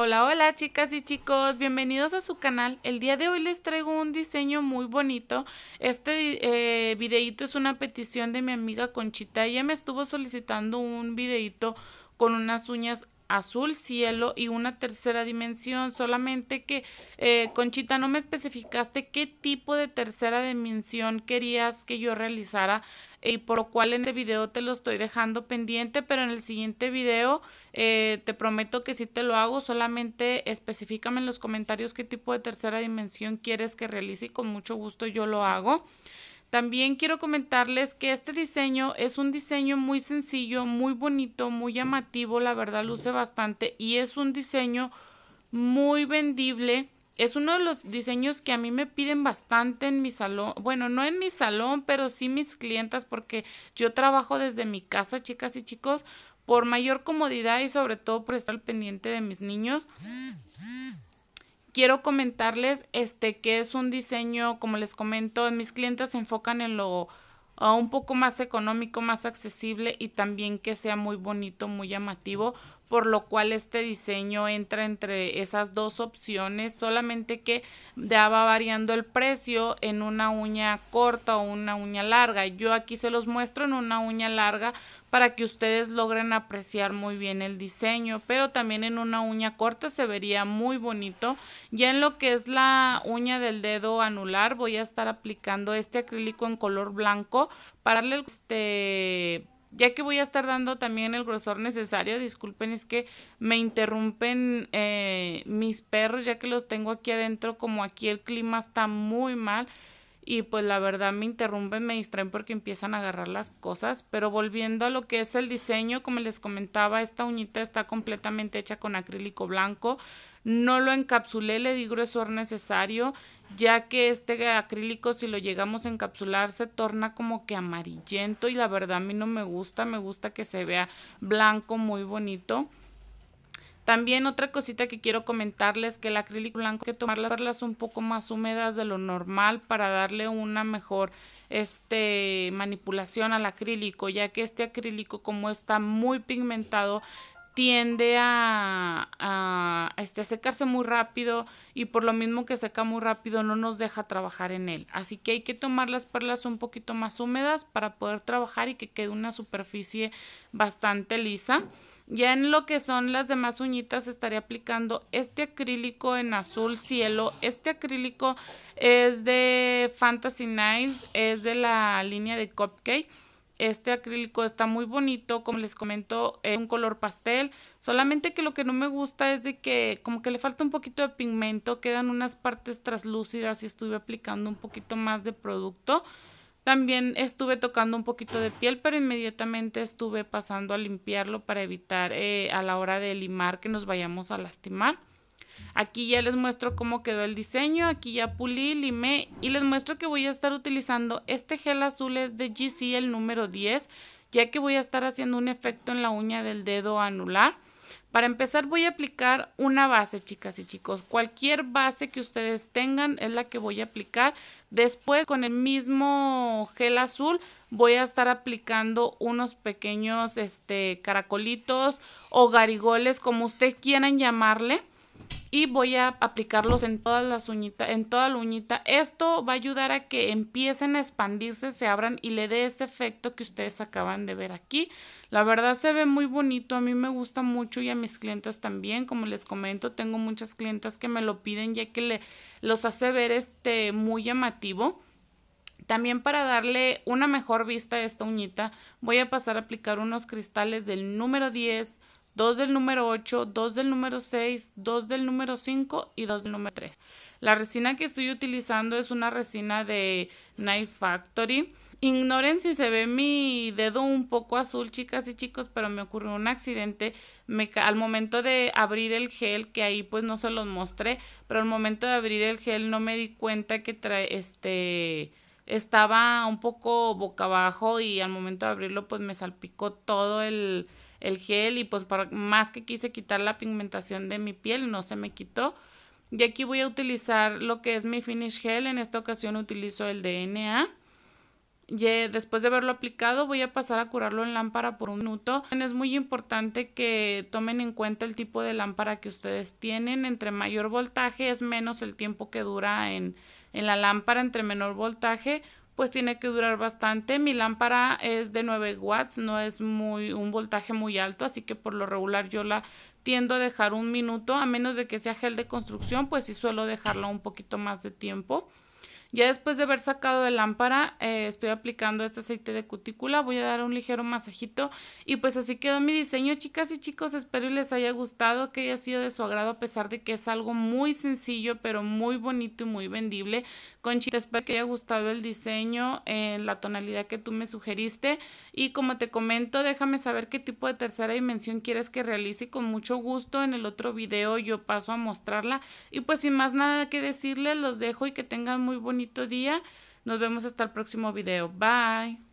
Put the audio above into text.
Hola, hola chicas y chicos, bienvenidos a su canal. El día de hoy les traigo un diseño muy bonito. Este eh, videito es una petición de mi amiga Conchita. Ella me estuvo solicitando un videito con unas uñas azul cielo y una tercera dimensión, solamente que, eh, Conchita, no me especificaste qué tipo de tercera dimensión querías que yo realizara y por lo cual en el este video te lo estoy dejando pendiente, pero en el siguiente video eh, te prometo que sí te lo hago, solamente específicame en los comentarios qué tipo de tercera dimensión quieres que realice y con mucho gusto yo lo hago. También quiero comentarles que este diseño es un diseño muy sencillo, muy bonito, muy llamativo, la verdad luce bastante y es un diseño muy vendible. Es uno de los diseños que a mí me piden bastante en mi salón. Bueno, no en mi salón, pero sí mis clientas porque yo trabajo desde mi casa, chicas y chicos, por mayor comodidad y sobre todo por estar pendiente de mis niños quiero comentarles este que es un diseño, como les comento, mis clientes se enfocan en lo un poco más económico, más accesible y también que sea muy bonito, muy llamativo, por lo cual este diseño entra entre esas dos opciones, solamente que daba va variando el precio en una uña corta o una uña larga. Yo aquí se los muestro en una uña larga para que ustedes logren apreciar muy bien el diseño, pero también en una uña corta se vería muy bonito. Ya en lo que es la uña del dedo anular voy a estar aplicando este acrílico en color blanco para darle este ya que voy a estar dando también el grosor necesario, disculpen, es que me interrumpen eh, mis perros, ya que los tengo aquí adentro, como aquí el clima está muy mal y pues la verdad me interrumpen, me distraen porque empiezan a agarrar las cosas, pero volviendo a lo que es el diseño, como les comentaba, esta uñita está completamente hecha con acrílico blanco, no lo encapsulé, le di grosor necesario, ya que este acrílico si lo llegamos a encapsular se torna como que amarillento y la verdad a mí no me gusta, me gusta que se vea blanco muy bonito. También otra cosita que quiero comentarles que el acrílico blanco hay que tomar las perlas un poco más húmedas de lo normal para darle una mejor este, manipulación al acrílico, ya que este acrílico como está muy pigmentado tiende a, este, a secarse muy rápido y por lo mismo que seca muy rápido no nos deja trabajar en él. Así que hay que tomar las perlas un poquito más húmedas para poder trabajar y que quede una superficie bastante lisa. Ya en lo que son las demás uñitas estaré aplicando este acrílico en azul cielo. Este acrílico es de Fantasy Niles, es de la línea de Cupcake. Este acrílico está muy bonito, como les comento, es un color pastel. Solamente que lo que no me gusta es de que como que le falta un poquito de pigmento, quedan unas partes traslúcidas y estuve aplicando un poquito más de producto. También estuve tocando un poquito de piel, pero inmediatamente estuve pasando a limpiarlo para evitar eh, a la hora de limar que nos vayamos a lastimar. Aquí ya les muestro cómo quedó el diseño, aquí ya pulí, limé y les muestro que voy a estar utilizando este gel azul es de GC el número 10, ya que voy a estar haciendo un efecto en la uña del dedo anular. Para empezar voy a aplicar una base, chicas y chicos. Cualquier base que ustedes tengan es la que voy a aplicar. Después con el mismo gel azul voy a estar aplicando unos pequeños este, caracolitos o garigoles, como ustedes quieran llamarle y voy a aplicarlos en todas las uñitas, en toda la uñita. Esto va a ayudar a que empiecen a expandirse, se abran y le dé ese efecto que ustedes acaban de ver aquí. La verdad se ve muy bonito, a mí me gusta mucho y a mis clientes también, como les comento, tengo muchas clientas que me lo piden ya que le, los hace ver este muy llamativo. También para darle una mejor vista a esta uñita, voy a pasar a aplicar unos cristales del número 10, Dos del número 8, 2 del número 6, 2 del número 5 y 2 del número 3. La resina que estoy utilizando es una resina de Knife Factory. Ignoren si se ve mi dedo un poco azul, chicas y chicos, pero me ocurrió un accidente me, al momento de abrir el gel, que ahí pues no se los mostré, pero al momento de abrir el gel no me di cuenta que este estaba un poco boca abajo y al momento de abrirlo pues me salpicó todo el el gel y pues más que quise quitar la pigmentación de mi piel, no se me quitó. Y aquí voy a utilizar lo que es mi Finish Gel, en esta ocasión utilizo el DNA. Y eh, después de haberlo aplicado voy a pasar a curarlo en lámpara por un minuto. Es muy importante que tomen en cuenta el tipo de lámpara que ustedes tienen. Entre mayor voltaje es menos el tiempo que dura en, en la lámpara, entre menor voltaje pues tiene que durar bastante. Mi lámpara es de 9 watts, no es muy un voltaje muy alto, así que por lo regular yo la tiendo a dejar un minuto, a menos de que sea gel de construcción, pues sí suelo dejarla un poquito más de tiempo. Ya después de haber sacado de lámpara, eh, estoy aplicando este aceite de cutícula, voy a dar un ligero masajito y pues así quedó mi diseño, chicas y chicos, espero les haya gustado, que haya sido de su agrado a pesar de que es algo muy sencillo, pero muy bonito y muy vendible. Conchita, espero que haya gustado el diseño en eh, la tonalidad que tú me sugeriste y como te comento, déjame saber qué tipo de tercera dimensión quieres que realice con mucho gusto en el otro video yo paso a mostrarla y pues sin más nada que decirles, los dejo y que tengan muy bonito día. Nos vemos hasta el próximo video. Bye.